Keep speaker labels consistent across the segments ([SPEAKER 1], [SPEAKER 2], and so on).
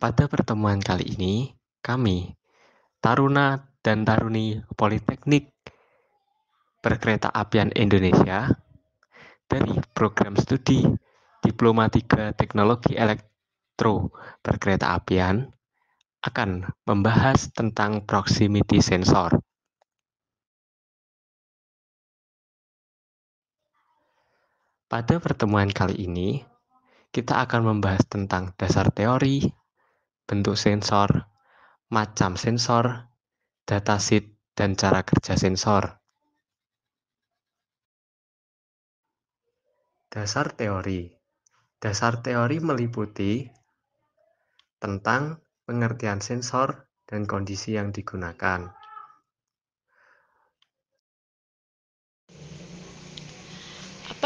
[SPEAKER 1] Pada pertemuan kali ini, kami, Taruna dan Taruni Politeknik Perkereta Apian Indonesia, dari program studi Diploma 3 Teknologi Elektro Perkereta Apian, akan membahas tentang proximity sensor. Pada pertemuan kali ini, kita akan membahas tentang dasar teori, bentuk sensor, macam sensor, datasheet, dan cara kerja sensor. Dasar teori Dasar teori meliputi tentang pengertian sensor dan kondisi yang digunakan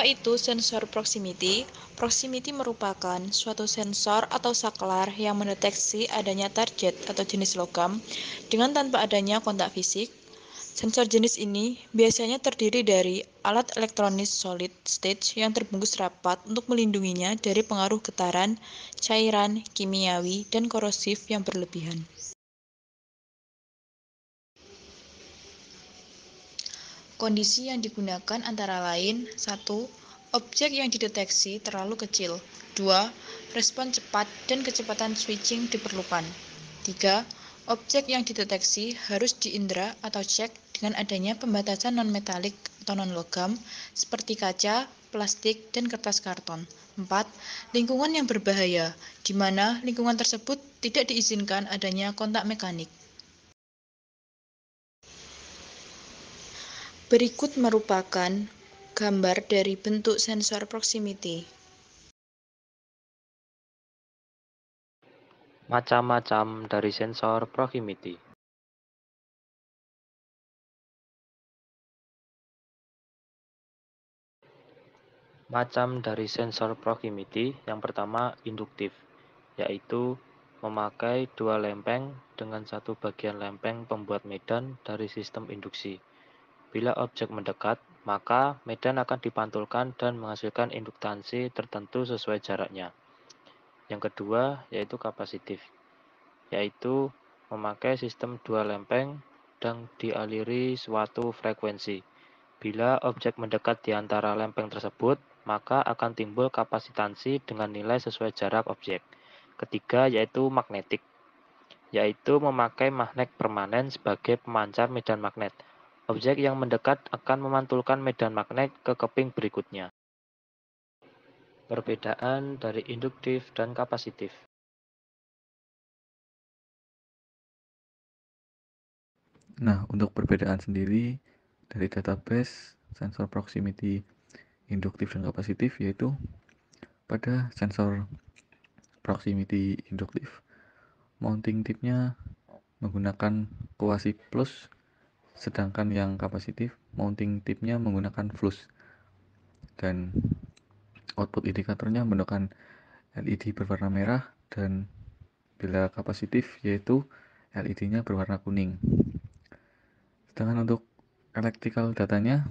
[SPEAKER 2] itu sensor proximity? Proximity merupakan suatu sensor atau saklar yang mendeteksi adanya target atau jenis logam dengan tanpa adanya kontak fisik. Sensor jenis ini biasanya terdiri dari alat elektronis solid stage yang terbungkus rapat untuk melindunginya dari pengaruh getaran, cairan, kimiawi, dan korosif yang berlebihan. Kondisi yang digunakan antara lain 1 objek yang dideteksi terlalu kecil. 2. Respon cepat dan kecepatan switching diperlukan. 3. Objek yang dideteksi harus diindra atau cek dengan adanya pembatasan non-metalik atau non-logam seperti kaca, plastik, dan kertas karton. 4. Lingkungan yang berbahaya, di mana lingkungan tersebut tidak diizinkan adanya kontak mekanik. Berikut merupakan Gambar dari bentuk sensor proximity.
[SPEAKER 3] Macam-macam dari sensor proximity. Macam dari sensor proximity yang pertama induktif, yaitu memakai dua lempeng dengan satu bagian lempeng pembuat medan dari sistem induksi. Bila objek mendekat, maka medan akan dipantulkan dan menghasilkan induktansi tertentu sesuai jaraknya. Yang kedua yaitu kapasitif, yaitu memakai sistem dua lempeng dan dialiri suatu frekuensi. Bila objek mendekat di antara lempeng tersebut, maka akan timbul kapasitansi dengan nilai sesuai jarak objek. Ketiga yaitu magnetik, yaitu memakai magnet permanen sebagai pemancar medan magnet objek yang mendekat akan memantulkan medan magnet ke keping berikutnya. Perbedaan dari induktif dan
[SPEAKER 1] kapasitif.
[SPEAKER 4] Nah, untuk perbedaan sendiri dari database sensor proximity induktif dan kapasitif yaitu pada sensor proximity induktif mounting tipnya menggunakan kuasi plus sedangkan yang kapasitif mounting tipnya menggunakan flux dan output indikatornya menggunakan LED berwarna merah dan bila kapasitif yaitu LED-nya berwarna kuning sedangkan untuk electrical datanya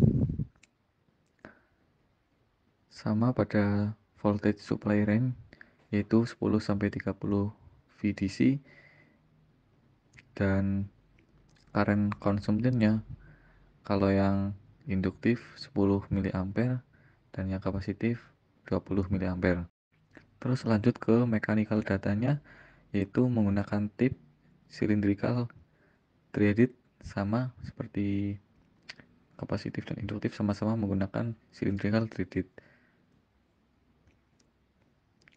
[SPEAKER 4] sama pada voltage supply range yaitu 10 sampai 30 VDC dan current consumptionnya kalau yang induktif 10 mA dan yang kapasitif 20 mA terus lanjut ke mechanical datanya yaitu menggunakan tip cylindrical threaded sama seperti kapasitif dan induktif sama-sama menggunakan cylindrical threaded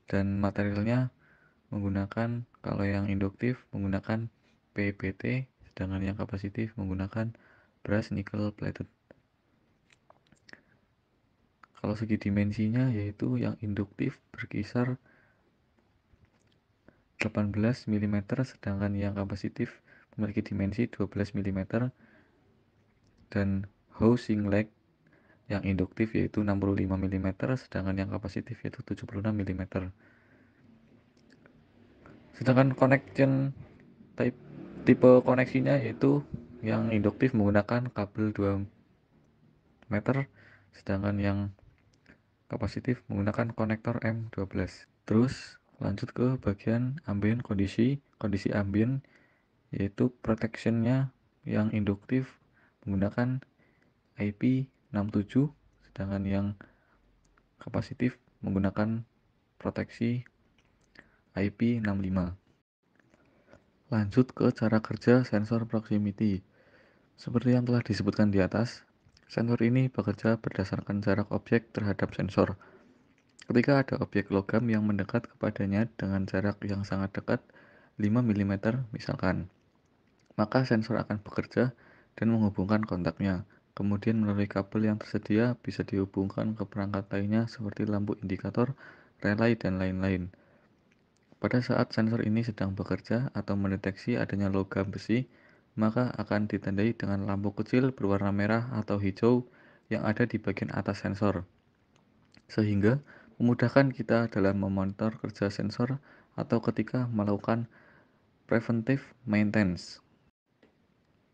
[SPEAKER 4] dan materialnya menggunakan kalau yang induktif menggunakan PBT sedangkan yang kapasitif menggunakan brass nickel plated. Kalau segi dimensinya yaitu yang induktif berkisar 18 mm sedangkan yang kapasitif memiliki dimensi 12 mm dan housing leg yang induktif yaitu 65 mm sedangkan yang kapasitif yaitu 76 mm sedangkan connection type tipe koneksinya yaitu yang induktif menggunakan kabel 2 meter sedangkan yang kapasitif menggunakan konektor M12 terus lanjut ke bagian ambient kondisi kondisi ambient yaitu protectionnya yang induktif menggunakan IP67 sedangkan yang kapasitif menggunakan proteksi IP65 Lanjut ke cara kerja sensor proximity. Seperti yang telah disebutkan di atas, sensor ini bekerja berdasarkan jarak objek terhadap sensor. Ketika ada objek logam yang mendekat kepadanya dengan jarak yang sangat dekat, 5 mm misalkan, maka sensor akan bekerja dan menghubungkan kontaknya. Kemudian melalui kabel yang tersedia bisa dihubungkan ke perangkat lainnya seperti lampu indikator, relay, dan lain-lain. Pada saat sensor ini sedang bekerja atau mendeteksi adanya logam besi, maka akan ditandai dengan lampu kecil berwarna merah atau hijau yang ada di bagian atas sensor. Sehingga memudahkan kita dalam memonitor kerja sensor atau ketika melakukan preventive maintenance.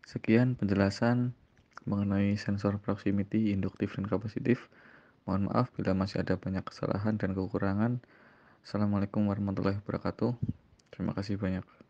[SPEAKER 4] Sekian penjelasan mengenai sensor proximity induktif dan kapasitif. Mohon maaf bila masih ada banyak kesalahan dan kekurangan. Assalamualaikum warahmatullahi wabarakatuh. Terima kasih banyak.